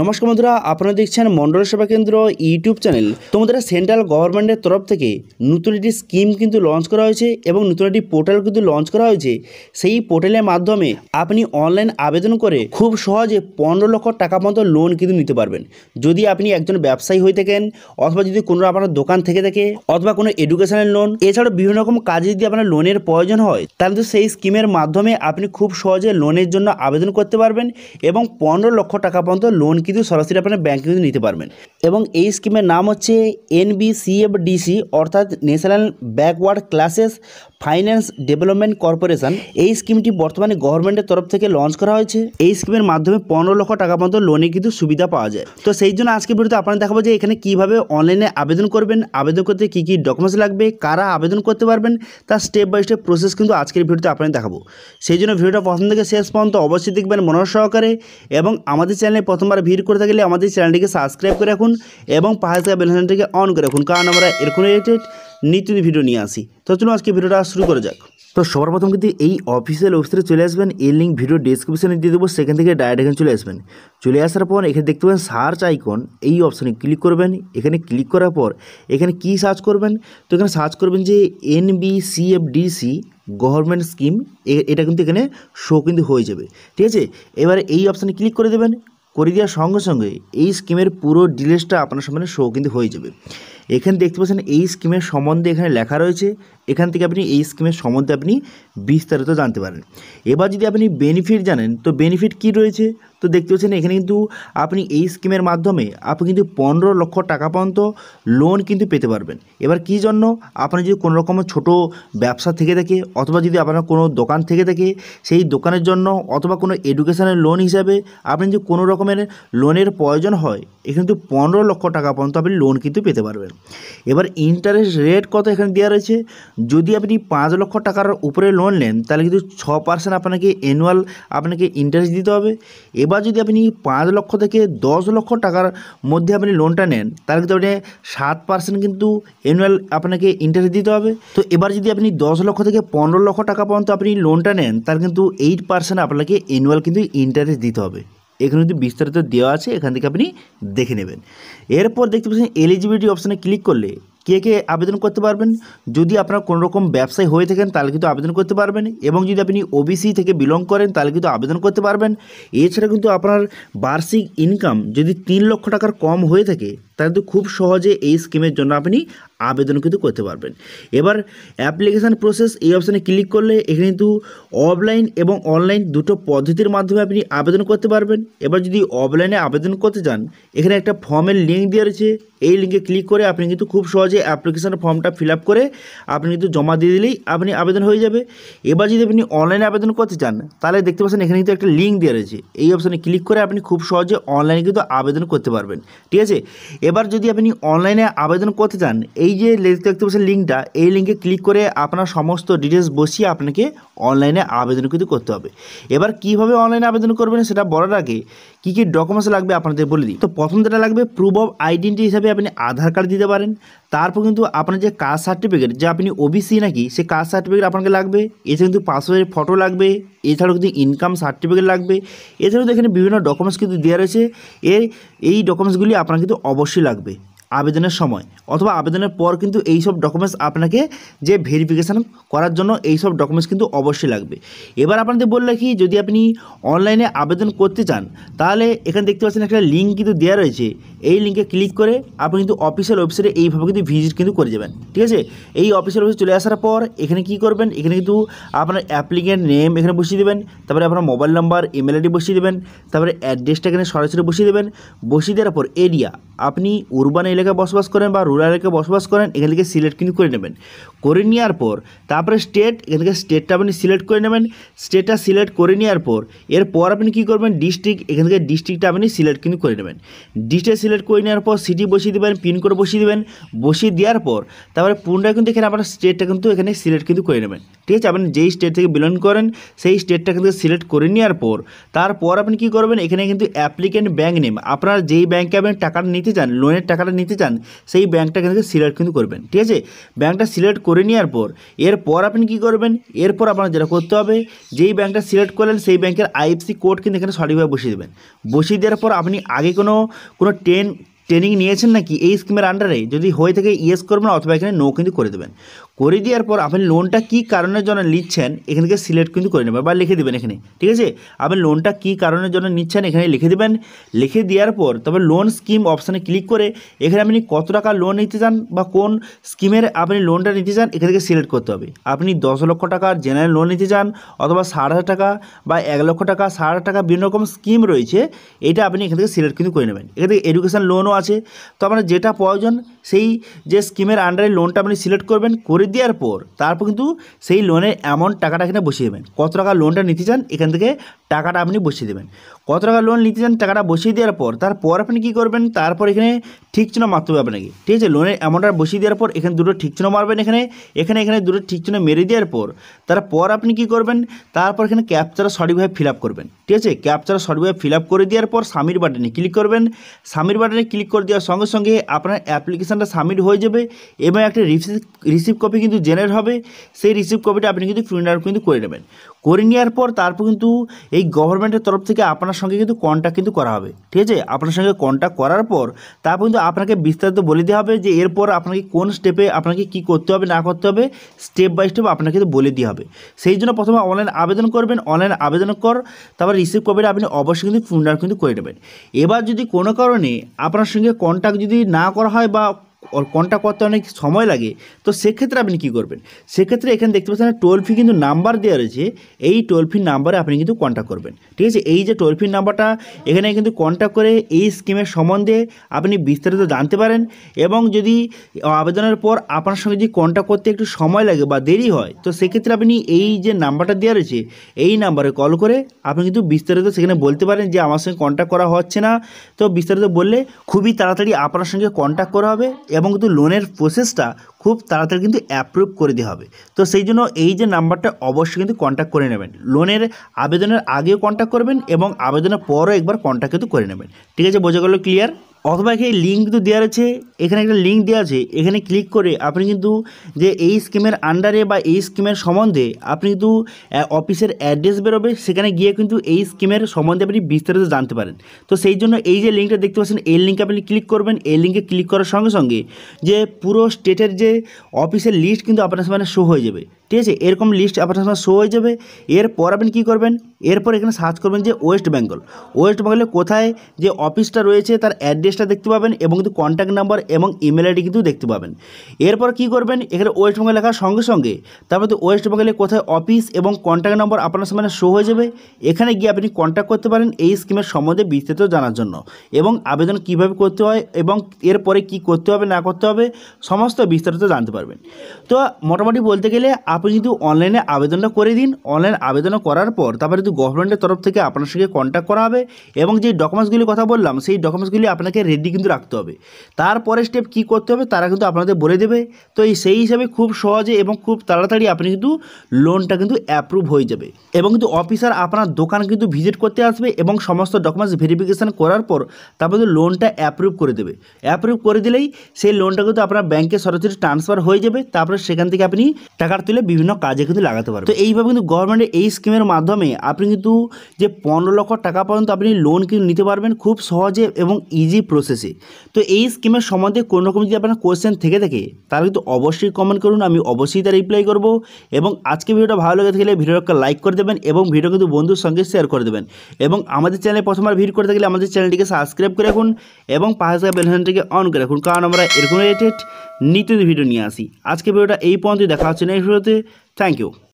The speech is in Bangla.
নমস্কার বন্ধুরা আপনারা দেখছেন মন্ডল সেবা কেন্দ্র ইউটিউব চ্যানেল তোমাদের সেন্ট্রাল গভর্নমেন্টের তরফ থেকে নতুন একটি স্কিম কিন্তু লঞ্চ করা হয়েছে এবং নতুন একটি পোর্টাল কিন্তু লঞ্চ করা হয়েছে সেই পোর্টালের মাধ্যমে আপনি অনলাইন আবেদন করে খুব সহজে পনেরো লক্ষ টাকা পর্যন্ত লোন কিন্তু নিতে পারবেন যদি আপনি একজন ব্যবসায়ী হয়ে থাকেন অথবা যদি কোনো আপনার দোকান থেকে থাকে অথবা কোনো এডুকেশনাল লোন এছাড়া বিভিন্ন রকম কাজে যদি আপনার লোনের প্রয়োজন হয় তাহলে তো সেই স্কিমের মাধ্যমে আপনি খুব সহজে লোনের জন্য আবেদন করতে পারবেন এবং পনেরো লক্ষ টাকা পর্যন্ত লোন কিন্তু সরাসরি আপনারা ব্যাঙ্কে কিন্তু নিতে পারবেন এবং এই স্কিমের নাম হচ্ছে এনবিসিএফডিসি অর্থাৎ national backward classes finance development corporation এই স্কিমটি বর্তমানে গভর্নমেন্টের তরফ থেকে লঞ্চ করা হয়েছে এই স্কিমের মাধ্যমে পনেরো লক্ষ টাকা পর্যন্ত লোনে কিন্তু সুবিধা পাওয়া যায় তো সেই জন্য আজকে ভিডিওতে আপনারা দেখাবো যে এখানে কিভাবে অনলাইনে আবেদন করবেন আবেদন করতে কি কি ডকুমেন্টস লাগবে কারা আবেদন করতে পারবেন তার স্টেপ বাই স্টেপ প্রসেস কিন্তু আজকের ভিডিওতে আপনাদের দেখাবো সেই জন্য ভিডিওটা প্রথম থেকে শেষ পর্যন্ত অবশ্যই দেখবেন মনোর সহকারে এবং আমাদের চ্যানেলে প্রথমবার ভিডিও ভিড় করে থাকলে আমাদের চ্যানেলটিকে সাবস্ক্রাইব করে রাখুন এবং পাহাড় থাকা বেলাইনটিকে অন করে রাখুন কারণ আমরা এরকম রিলেটেড নিত্য ভিডিও নিয়ে আসি তো চলুন আজকে ভিডিওটা শুরু করে যাক তো সবার প্রথম কিন্তু এই অফিসিয়াল ওয়েবসাইটে চলে আসবেন এই লিঙ্ক ভিডিও ডিসক্রিপশানে দিয়ে দেবো সেখান থেকে ডাইরেক্ট এখানে চলে আসবেন চলে আসার পর এখানে দেখতে পাবেন সার্চ আইকন এই অপশানে ক্লিক করবেন এখানে ক্লিক করার পর এখানে কি সার্চ করবেন তো এখানে সার্চ করবেন যে এনবিসিএফডিসি গভর্নমেন্ট স্কিম এটা কিন্তু এখানে শো কিন্তু হয়ে যাবে ঠিক আছে এবার এই অপশানে ক্লিক করে দেবেন করে দেওয়ার সঙ্গে সঙ্গে এই স্কিমের পুরো ডিটেলসটা আপনার সামনে শো কিন্তু হয়ে যাবে এখানে দেখতে পাচ্ছেন এই স্কিমের সম্বন্ধে এখানে লেখা রয়েছে এখান থেকে আপনি এই স্কিমের সম্বন্ধে আপনি বিস্তারিত জানতে পারেন এবার যদি আপনি বেনিফিট জানেন তো বেনিফিট কি রয়েছে তো দেখতে পাচ্ছেন এখানে কিন্তু আপনি এই স্কিমের মাধ্যমে আপনি কিন্তু পনেরো লক্ষ টাকা পর্যন্ত লোন কিন্তু পেতে পারবেন এবার কি জন্য আপনি যদি কোনো রকমের ছোটো ব্যবসা থেকে থাকে অথবা যদি আপনার কোনো দোকান থেকে থাকে সেই দোকানের জন্য অথবা কোনো এডুকেশানের লোন হিসাবে আপনি যদি কোনো রকম রকমের লোনের প্রয়োজন হয় এখানে কিন্তু পনেরো লক্ষ টাকা পর্যন্ত আপনি লোন কিন্তু পেতে পারবেন এবার ইন্টারেস্ট রেট কত এখানে দেওয়া রয়েছে যদি আপনি পাঁচ লক্ষ টাকার উপরে লোন নেন তাহলে কিন্তু ছ পার্সেন্ট আপনাকে অ্যানুয়াল আপনাকে ইন্টারেস্ট দিতে হবে এবার যদি আপনি পাঁচ লক্ষ থেকে দশ লক্ষ টাকার মধ্যে আপনি লোনটা নেন তাহলে কিন্তু আপনি সাত পার্সেন্ট কিন্তু অ্যানুয়াল আপনাকে ইন্টারেস্ট দিতে হবে তো এবার যদি আপনি দশ লক্ষ থেকে পনেরো লক্ষ টাকা পর্যন্ত আপনি লোনটা নেন তাহলে কিন্তু এইট পার্সেন্ট আপনাকে অ্যানুয়াল কিন্তু ইন্টারেস্ট দিতে হবে এখানে কিন্তু বিস্তারিত দেওয়া আছে এখান থেকে আপনি দেখে নেবেন এরপর দেখতে পাচ্ছেন এলিজিবিলিটি অপশানে ক্লিক করলে কে কে আবেদন করতে পারবেন যদি আপনার কোনো রকম ব্যবসায় হয়ে থাকেন তাহলে কিন্তু আবেদন করতে পারবেন এবং যদি আপনি ওবিসি থেকে বিলং করেন তাহলে কিন্তু আবেদন করতে পারবেন এছাড়া কিন্তু আপনার বার্ষিক ইনকাম যদি তিন লক্ষ টাকার কম হয়ে থাকে তাহলে কিন্তু খুব সহজে এই স্কিমের জন্য আপনি আবেদন কিন্তু করতে পারবেন এবার অ্যাপ্লিকেশান প্রসেস এই অপশানে ক্লিক করলে এখানে কিন্তু অফলাইন এবং অনলাইন দুটো পদ্ধতির মাধ্যমে আপনি আবেদন করতে পারবেন এবার যদি অফলাইনে আবেদন করতে চান এখানে একটা ফর্মের লিঙ্ক দেওয়া রয়েছে এই লিঙ্কে ক্লিক করে আপনি কিন্তু খুব সহজে অ্যাপ্লিকেশান ফর্মটা ফিল আপ করে আপনি কিন্তু জমা দিয়ে দিলেই আপনি আবেদন হয়ে যাবে এবার যদি আপনি অনলাইনে আবেদন করতে চান তাহলে দেখতে পাচ্ছেন এখানে কিন্তু একটা লিঙ্ক দেওয়া রয়েছে এই অপশানে ক্লিক করে আপনি খুব সহজে অনলাইনে কিন্তু আবেদন করতে পারবেন ঠিক আছে এবার যদি আপনি অনলাইনে আবেদন করতে চান এই এই যে দেখতে পাচ্ছেন লিঙ্কটা এই লিঙ্কে ক্লিক করে আপনার সমস্ত ডিটেলস বসিয়ে আপনাকে অনলাইনে আবেদন কিন্তু করতে হবে এবার কিভাবে অনলাইনে আবেদন করবেন সেটা বলার আগে কী কী ডকুমেন্টস লাগবে আপনাদের বলে দিই তো প্রথম যেটা লাগবে প্রুফ অফ আইডেন্টি হিসাবে আপনি আধার কার্ড দিতে পারেন তারপর কিন্তু আপনার যে কাস্ট সার্টিফিকেট যে আপনি ওবিসি নাকি সে কাস্ট সার্টিফিকেট আপনাকে লাগবে এছাড়া কিন্তু পাসওয়ার্ডের ফটো লাগবে এছাড়াও কিন্তু ইনকাম সার্টিফিকেট লাগবে এছাড়াও এখানে বিভিন্ন ডকুমেন্টস কিন্তু দেওয়া রয়েছে এর এই ডকুমেন্টসগুলি আপনার কিন্তু অবশ্যই লাগবে আবেদনের সময় অথবা আবেদনের পর কিন্তু এই সব ডকুমেন্টস আপনাকে যে ভেরিফিকেশান করার জন্য এই সব ডকুমেন্টস কিন্তু অবশ্যই লাগবে এবার আপনাদের বললে কি যদি আপনি অনলাইনে আবেদন করতে চান তাহলে এখানে দেখতে পাচ্ছেন একটা লিঙ্ক কিন্তু দেওয়া রয়েছে এই লিঙ্কে ক্লিক করে আপনি কিন্তু অফিসিয়াল ওয়েবসাইটে এইভাবে কিন্তু ভিজিট কিন্তু করে যাবেন ঠিক আছে এই অফিসিয়াল ওয়েবসাইট চলে আসার পর এখানে কি করবেন এখানে কিন্তু আপনার অ্যাপ্লিকেন্ট নেম এখানে বসিয়ে দেবেন তারপরে আপনার মোবাইল নাম্বার ইমেল আইডি বসিয়ে দেবেন তারপরে অ্যাড্রেসটা এখানে সরাসরি বসিয়ে দেবেন বসিয়ে দেওয়ার পর এরিয়া আপনি উরবান এলাকা এলাকায় বসবাস করেন বা রুরাল এলাকায় বসবাস করেন এখান থেকে সিলেক্ট কিন্তু করে নেবেন করে নেওয়ার পর তারপরে স্টেট এখান থেকে স্টেটটা আপনি সিলেক্ট করে নেবেন স্টেটটা সিলেক্ট করে নেওয়ার পর এরপর আপনি কী করবেন ডিস্ট্রিক্ট এখান থেকে ডিস্ট্রিক্টটা আপনি সিলেক্ট কিন্তু করে নেবেন ডিস্ট্রিক্ট সিলেক্ট করে নেওয়ার পর সিটি বসিয়ে দেবেন পিনকোড বসিয়ে দেবেন বসিয়ে দেওয়ার পর তারপরে পুনরায় কিন্তু এখানে আপনার স্টেটটা কিন্তু এখানে সিলেক্ট কিন্তু করে নেবেন ঠিক আছে আপনি যেই স্টেট থেকে বিলং করেন সেই স্টেটটা কিন্তু সিলেক্ট করে নেওয়ার পর তারপর আপনি কী করবেন এখানে কিন্তু অ্যাপ্লিকেন্ট ব্যাঙ্ক নেম আপনার যেই ব্যাঙ্কে আপনি টাকাটা নিতে চান লোনের টাকাটা নিতে নিতে চান সেই ব্যাংকটা কিন্তু সিলেক্ট কিন্তু করবেন ঠিক আছে ব্যাংকটা সিলেক্ট করে নেওয়ার পর এরপর আপনি কি করবেন এরপর আপনার যেটা করতে হবে যেই ব্যাংকটা সিলেক্ট করলেন সেই ব্যাঙ্কের আইএফসি কোড কিন্তু এখানে সঠিকভাবে বসিয়ে দেবেন বসিয়ে দেওয়ার পর আপনি আগে কোনো কোনো ট্রেন ট্রেনিং নিয়েছেন নাকি এই স্কিমের আন্ডারে যদি হয়ে থাকে ইয়েস করবেন অথবা এখানে নো কিন্তু করে দেবেন করে দেওয়ার পর আপনি লোনটা কী কারণের জন্য নিচ্ছেন এখান থেকে সিলেক্ট কিন্তু করে নেবেন বা লিখে দেবেন এখানে ঠিক আছে আপনি লোনটা কী কারণের জন্য নিচ্ছেন এখানে লিখে দেবেন লিখে দেওয়ার পর তবে লোন স্কিম অপশানে ক্লিক করে এখানে আপনি কত টাকা লোন নিতে চান বা কোন স্কিমের আপনি লোনটা নিতে চান এখান থেকে সিলেক্ট করতে হবে আপনি দশ লক্ষ টাকার জেনারেল লোন নিতে চান অথবা ষাট হাজার টাকা বা এক লক্ষ টাকা ষাট হাজার টাকা বিভিন্ন রকম স্কিম রয়েছে এটা আপনি এখান থেকে সিলেক্ট কিন্তু করে নেবেন এখান থেকে এডুকেশান লোনও আছে তো আপনার যেটা প্রয়োজন সেই যে স্কিমের আন্ডারে লোনটা আপনি সিলেক্ট করবেন করে করে দেওয়ার পর তারপর কিন্তু সেই লোনের অ্যামাউন্ট টাকাটা এখানে বসিয়ে দেবেন কত টাকা লোনটা নিতে চান এখান থেকে টাকাটা আপনি বসিয়ে দেবেন কত টাকা লোন নিতে চান টাকাটা বসিয়ে দেওয়ার পর তারপর আপনি কী করবেন তারপর এখানে ঠিক চিহ্ন মারতে হবে আপনাকে ঠিক আছে লোনের অ্যামাউন্টটা বসিয়ে দেওয়ার পর এখানে দুটো ঠিক চিহ্ন মারবেন এখানে এখানে এখানে দুটো ঠিক চিহ্ন মেরে দেওয়ার পর তারপর আপনি কি করবেন তারপর এখানে ক্যাপচার সঠিকভাবে ফিল আপ করবেন ঠিক আছে ক্যাপচার সঠিকভাবে ফিল আপ করে দেওয়ার পর সামির বাটনে ক্লিক করবেন সামির বাটনে ক্লিক করে দেওয়ার সঙ্গে সঙ্গে আপনার অ্যাপ্লিকেশানটা সাবমিট হয়ে যাবে এবং একটা রিসিভ রিসিভ কপি কিন্তু জেনারেট হবে সেই রিসিভ কপিটা আপনি কিন্তু প্রিন্ট আউট কিন্তু করে নেবেন করে নেওয়ার পর তারপর কিন্তু এই গভর্নমেন্টের তরফ থেকে আপনার সঙ্গে কিন্তু কন্ট্যাক্ট কিন্তু করা হবে ঠিক আছে আপনার সঙ্গে কন্ট্যাক্ট করার পর তারপর কিন্তু আপনাকে বিস্তারিত বলে দেওয়া হবে যে এরপর আপনাকে কোন স্টেপে আপনাকে কি করতে হবে না করতে হবে স্টেপ বাই স্টেপ আপনাকে কিন্তু বলে দেওয়া হবে সেই জন্য প্রথমে অনলাইন আবেদন করবেন অনলাইন আবেদন কর তারপর রিসিভ করবেন আপনি অবশ্যই কিন্তু ফোন কিন্তু করে নেবেন এবার যদি কোনো কারণে আপনার সঙ্গে কন্ট্যাক্ট যদি না করা হয় বা কোনটা করতে অনেক সময় লাগে তো সেক্ষেত্রে আপনি কি করবেন সেক্ষেত্রে এখানে দেখতে পাচ্ছেন টোল ফি কিন্তু নাম্বার দেওয়া রয়েছে এই টোল ফি নাম্বারে আপনি কিন্তু কন্ট্যাক্ট করবেন ঠিক আছে এই যে টোল ফি নাম্বারটা এখানে কিন্তু কন্ট্যাক্ট করে এই স্কিমের সম্বন্ধে আপনি বিস্তারিত জানতে পারেন এবং যদি আবেদনের পর আপনার সঙ্গে যদি কন্ট্যাক্ট করতে একটু সময় লাগে বা দেরি হয় তো সেক্ষেত্রে আপনি এই যে নাম্বারটা দেওয়া রয়েছে এই নাম্বারে কল করে আপনি কিন্তু বিস্তারিত সেখানে বলতে পারেন যে আমার সঙ্গে কন্ট্যাক্ট করা হচ্ছে না তো বিস্তারিত বললে খুবই তাড়াতাড়ি আপনার সঙ্গে কন্ট্যাক্ট করা হবে এবং কিন্তু লোনের প্রসেসটা খুব তাড়াতাড়ি কিন্তু অ্যাপ্রুভ করে দিতে হবে তো সেই জন্য এই যে নাম্বারটা অবশ্যই কিন্তু কন্ট্যাক্ট করে নেবেন লোনের আবেদনের আগেও কন্ট্যাক্ট করবেন এবং আবেদনের পরও একবার কন্ট্যাক্ট কিন্তু করে নেবেন ঠিক আছে বোঝা গেল ক্লিয়ার অথবা এখানে লিঙ্ক কিন্তু দেওয়া রয়েছে এখানে একটা লিঙ্ক দেওয়া আছে এখানে ক্লিক করে আপনি কিন্তু যে এই স্কিমের আন্ডারে বা এই স্কিমের সম্বন্ধে আপনি কিন্তু অফিসের অ্যাড্রেস বেরোবে সেখানে গিয়ে কিন্তু এই স্কিমের সম্বন্ধে আপনি বিস্তারিত জানতে পারেন তো সেই জন্য এই যে লিঙ্কটা দেখতে পাচ্ছেন এই লিঙ্কে আপনি ক্লিক করবেন এই লিঙ্কে ক্লিক করার সঙ্গে সঙ্গে যে পুরো স্টেটের যে অফিসের লিস্ট কিন্তু আপনার সামনে শো হয়ে যাবে ঠিক আছে এরকম লিস্ট আপনার সামনে শো হয়ে যাবে এরপর আপনি কী করবেন এরপর এখানে সার্চ করবেন যে ওয়েস্ট বেঙ্গল ওয়েস্ট বেঙ্গলে কোথায় যে অফিসটা রয়েছে তার অ্যাড্রেসটা দেখতে পাবেন এবং কিন্তু কন্ট্যাক্ট নাম্বার এবং ইমেল আইডি কিন্তু দেখতে পাবেন এরপর কি করবেন এখানে ওয়েস্ট বেঙ্গল লেখার সঙ্গে সঙ্গে তারপর তো ওয়েস্ট বেঙ্গলে কোথায় অফিস এবং কন্ট্যাক্ট নম্বর আপনার সামনে শো হয়ে যাবে এখানে গিয়ে আপনি কন্ট্যাক্ট করতে পারেন এই স্কিমের সম্বন্ধে বিস্তারিত জানার জন্য এবং আবেদন কিভাবে করতে হয় এবং এরপরে কি করতে হবে না করতে হবে সমস্ত বিস্তারিত জানতে পারবেন তো মোটামুটি বলতে গেলে আপনি কিন্তু অনলাইনে আবেদনটা করে দিন অনলাইন আবেদন করার পর তারপরে কিন্তু গভর্নমেন্টের তরফ থেকে আপনার সঙ্গে কন্ট্যাক্ট করা হবে এবং যে ডকুমেন্টসগুলির কথা বললাম সেই ডকুমেন্টসগুলি আপনাকে রেডি কিন্তু রাখতে হবে তারপরে স্টেপ কি করতে হবে তারা কিন্তু আপনাদের বলে দেবে তো এই সেই হিসাবে খুব সহজে এবং খুব তাড়াতাড়ি আপনি কিন্তু লোনটা কিন্তু অ্যাপ্রুভ হয়ে যাবে এবং কিন্তু অফিসার আপনার দোকান কিন্তু ভিজিট করতে আসবে এবং সমস্ত ডকুমেন্টস ভেরিফিকেশান করার পর তারপর কিন্তু লোনটা অ্যাপ্রুভ করে দেবে অ্যাপ্রুভ করে দিলেই সেই লোনটা কিন্তু আপনার ব্যাংকে সরাসরি ট্রান্সফার হয়ে যাবে তারপরে সেখান থেকে আপনি টাকা তুলে বিভিন্ন কাজে কিন্তু লাগাতে পারবেন তো এইভাবে কিন্তু গভর্নমেন্টের এই স্কিমের মাধ্যমে আপনি কিন্তু যে পনেরো লক্ষ টাকা পর্যন্ত আপনি লোন কিন্তু নিতে পারবেন খুব সহজে এবং ইজি প্রসেসে তো এই স্কিমের সম্বন্ধে কোনো রকম যদি আপনার কোয়েশ্চেন থেকে থাকে তাহলে কিন্তু অবশ্যই কমেন্ট করুন আমি অবশ্যই তার রিপ্লাই করব এবং আজকে ভিডিওটা ভালো লেগে থাকলে ভিডিওকে লাইক করে দেবেন এবং ভিডিও কিন্তু বন্ধুর সঙ্গে শেয়ার করে দেবেন এবং আমাদের চ্যানেলে প্রথমবার ভিড় করে থাকলে আমাদের চ্যানেলটিকে সাবস্ক্রাইব করে রাখুন এবং পাশে বেলহানটিকে অন করে রাখুন কারণ আমরা এরকম রিলেটেড নিত্য ভিডিও নিয়ে আসি আজকে ভিডিওটা এই পর্যন্ত দেখা হচ্ছে না এই ভিডিওতে থ্যাংক ইউ